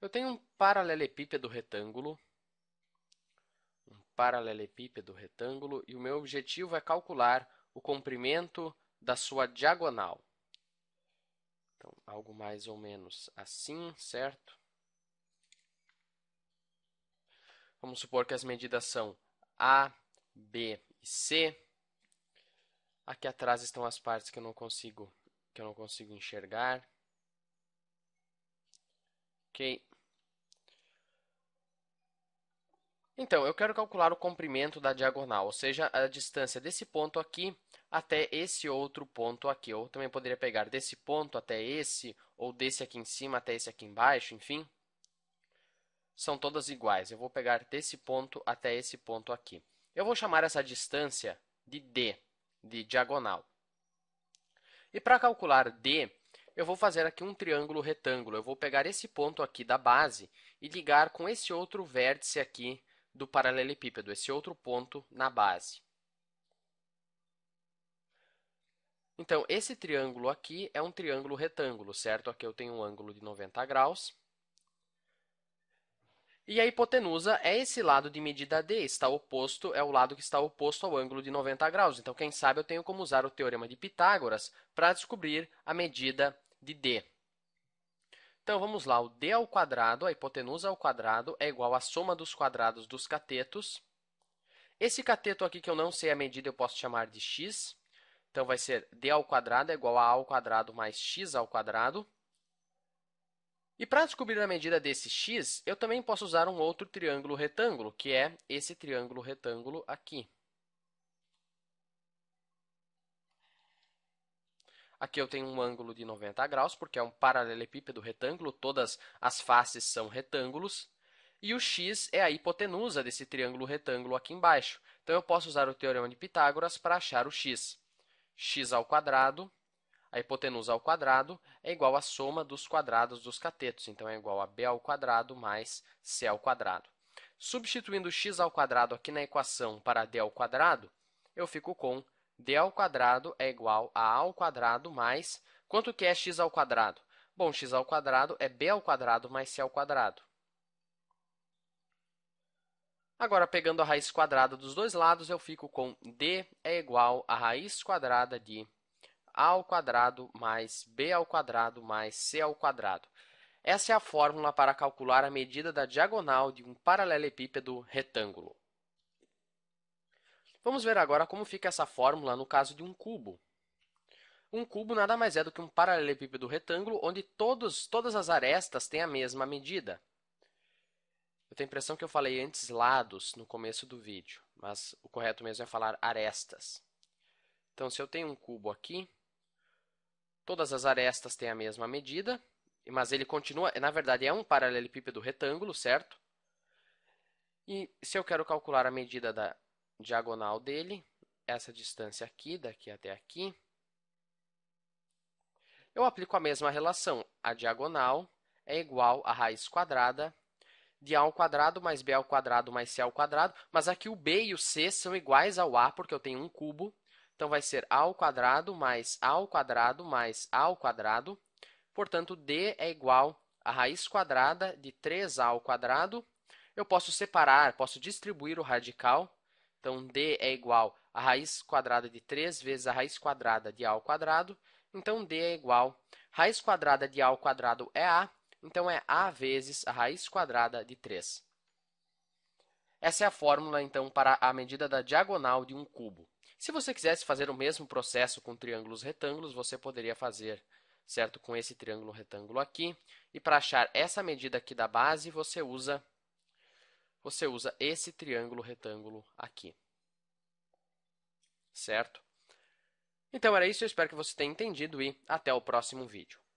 Eu tenho um paralelepípedo retângulo, um paralelepípedo retângulo, e o meu objetivo é calcular o comprimento da sua diagonal. Então, algo mais ou menos assim, certo? Vamos supor que as medidas são A, B e C. Aqui atrás estão as partes que eu não consigo, que eu não consigo enxergar. OK? Então, eu quero calcular o comprimento da diagonal, ou seja, a distância desse ponto aqui até esse outro ponto aqui. Ou também poderia pegar desse ponto até esse, ou desse aqui em cima até esse aqui embaixo, enfim. São todas iguais. Eu vou pegar desse ponto até esse ponto aqui. Eu vou chamar essa distância de D, de diagonal. E para calcular D, eu vou fazer aqui um triângulo retângulo. Eu vou pegar esse ponto aqui da base e ligar com esse outro vértice aqui do paralelepípedo, esse outro ponto na base. Então, esse triângulo aqui é um triângulo retângulo, certo? Aqui eu tenho um ângulo de 90 graus. E a hipotenusa é esse lado de medida D, está oposto, é o lado que está oposto ao ângulo de 90 graus. Então, quem sabe eu tenho como usar o teorema de Pitágoras para descobrir a medida de D. Então vamos lá, o d ao quadrado, a hipotenusa ao quadrado, é igual à soma dos quadrados dos catetos. Esse cateto aqui que eu não sei a medida, eu posso chamar de x. Então vai ser d ao quadrado é igual a a ao quadrado mais x ao quadrado. E para descobrir a medida desse x, eu também posso usar um outro triângulo retângulo, que é esse triângulo retângulo aqui. Aqui eu tenho um ângulo de 90 graus, porque é um paralelepípedo retângulo, todas as faces são retângulos. E o x é a hipotenusa desse triângulo retângulo aqui embaixo. Então, eu posso usar o Teorema de Pitágoras para achar o x. x ao quadrado, a hipotenusa ao quadrado, é igual à soma dos quadrados dos catetos. Então, é igual a b ao quadrado mais c ao quadrado. Substituindo x ao quadrado aqui na equação para d ao quadrado, eu fico com d ao quadrado é igual a a ao quadrado mais... Quanto que é x ao quadrado? Bom, x ao quadrado é b ao quadrado mais c ao quadrado. Agora, pegando a raiz quadrada dos dois lados, eu fico com d é igual a raiz quadrada de a ao quadrado mais b ao quadrado mais c ao quadrado. Essa é a fórmula para calcular a medida da diagonal de um paralelepípedo retângulo. Vamos ver agora como fica essa fórmula no caso de um cubo. Um cubo nada mais é do que um paralelepípedo retângulo onde todos, todas as arestas têm a mesma medida. Eu tenho a impressão que eu falei antes lados no começo do vídeo, mas o correto mesmo é falar arestas. Então, se eu tenho um cubo aqui, todas as arestas têm a mesma medida, mas ele continua, na verdade, é um paralelepípedo retângulo, certo? E se eu quero calcular a medida da diagonal dele, essa distância aqui, daqui até aqui, eu aplico a mesma relação. A diagonal é igual a raiz quadrada de a ao quadrado mais b ao quadrado mais c ao quadrado, mas aqui o b e o c são iguais ao a porque eu tenho um cubo, então vai ser a ao quadrado mais a ao quadrado mais a ao quadrado. Portanto, d é igual a raiz quadrada de 3a ao quadrado. Eu posso separar, posso distribuir o radical então, D é igual a raiz quadrada de 3 vezes a raiz quadrada de A ao quadrado. Então, D é igual a raiz quadrada de A ao quadrado é A, então é A vezes a raiz quadrada de 3. Essa é a fórmula, então, para a medida da diagonal de um cubo. Se você quisesse fazer o mesmo processo com triângulos retângulos, você poderia fazer certo com esse triângulo retângulo aqui. E para achar essa medida aqui da base, você usa você usa esse triângulo retângulo aqui. Certo? Então era isso, eu espero que você tenha entendido e até o próximo vídeo.